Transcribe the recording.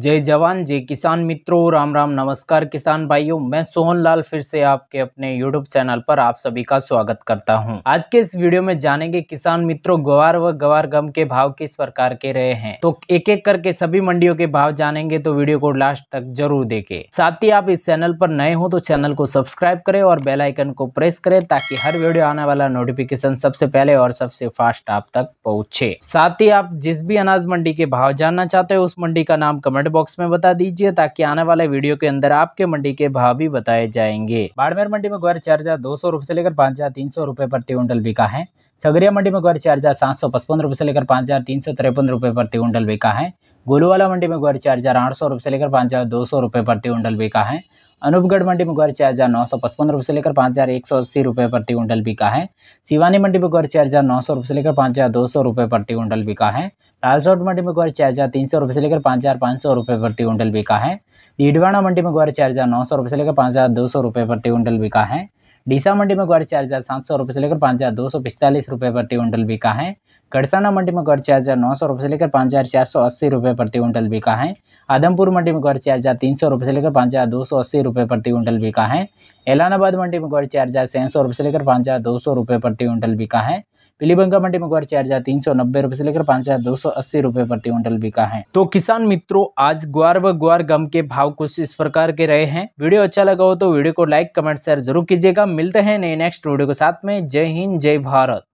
जय जवान जय किसान मित्रों राम राम नमस्कार किसान भाइयों मैं सोहन लाल फिर से आपके अपने यूट्यूब चैनल पर आप सभी का स्वागत करता हूं आज के इस वीडियो में जानेंगे किसान मित्रों ग्वार व ग्वार गम के भाव किस प्रकार के रहे हैं तो एक एक करके सभी मंडियों के भाव जानेंगे तो वीडियो को लास्ट तक जरूर देखे साथ ही आप इस चैनल पर नए हो तो चैनल को सब्सक्राइब करे और बेलाइकन को प्रेस करे ताकि हर वीडियो आने वाला नोटिफिकेशन सबसे पहले और सबसे फास्ट आप तक पहुँचे साथ ही आप जिस भी अनाज मंडी के भाव जानना चाहते हो उस मंडी का नाम कमेंट कमेंट बॉक्स में बता दीजिए ताकि आने वाले वीडियो के अंदर आपके मंडी के भाव भी बताए जाएंगे बाड़मेर मंडी में ग्वार चार हजार दो सौ रूपये से लेकर पांच हजार तीन सौ रुपए प्रति क्विंटल बिका है सगरिया मंडी में ग्वार चार हजार सात सौ पचपन रुपए से लेकर पांच हजार तीन सौ तिरपन रुपए प्रति क्विंटल बिका है गोलूवाला मंडी में ग्वार चार हजार आठ सौ रुपए से लेकर पांच हजार दो सौ रुपए प्रति क्विंटल बिका है अनूपगढ़ मंडी में ग्वार चार हज़ार नौ सौ पचपन रुपये से लेकर पाँच हज़ार एक सौ अस्सी रुपये प्रति क्विंटल बिका है शिवानी मंडी में ग्वार चार हज़ार नौ सौ रुपये से लेकर पाँच हज़ार दो सौ रुपये प्रति क्विंटल बिका है लालसोट मंडी में ग्वार चार हज़ार तीन सौ रुपये से लेकर पाँच हज़ार पाँच सौ रुपये प्रति क्विंटल बिका है डीडवाना मंडी में ग्वार चार हज़ार नौ सौ रुपये से लेकर पाँच हज़ार दो सौ रुपये प्रति क्विंटल बिका है डीसा मंडी में गौर चार हज़ार सात सौ रुपये से लेकर पाँच हज़ार दो सौ पिस्तालीस रुपये प्रति क्विंटल बिका है कड़साना मंडी में गौर चार हज़ार नौ सौ रुपये से लेकर पाँच हज़ार चार सौ अस्सी रुपये प्रति क्विंटल बिका है आदमपुर मंडी में गौर चार हज़ार तीन सौ रुपये से लेकर पाँच हज़ार दो सौ अस्सी रुपये प्रति क्विंटल बिका है एलानाबाद मंडी में गौर चार हज़ार सौ रुपये से लेकर पाँच हज़ार दो सौ रुपये प्रति क्विंटल बिका है पीली बंगा मंडी में ग्वार चार हजार तीन सौ नब्बे रुपए से लेकर पांच हजार दो सौ अस्सी रुपए प्रति क्विंटल बिका है तो किसान मित्रों आज ग्वार व ग्वार गम के भाव कुछ इस प्रकार के रहे हैं वीडियो अच्छा लगा हो तो वीडियो को लाइक कमेंट शेयर जरूर कीजिएगा मिलते हैं नए नेक्स्ट वीडियो के साथ में जय हिंद जय भारत